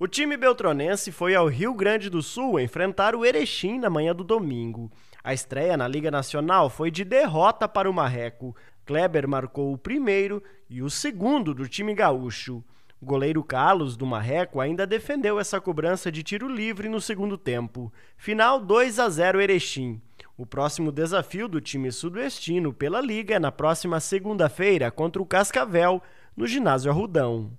O time beltronense foi ao Rio Grande do Sul enfrentar o Erechim na manhã do domingo. A estreia na Liga Nacional foi de derrota para o Marreco. Kleber marcou o primeiro e o segundo do time gaúcho. O goleiro Carlos do Marreco ainda defendeu essa cobrança de tiro livre no segundo tempo. Final 2 a 0 Erechim. O próximo desafio do time sudoestino pela liga é na próxima segunda-feira contra o Cascavel, no ginásio Arrudão.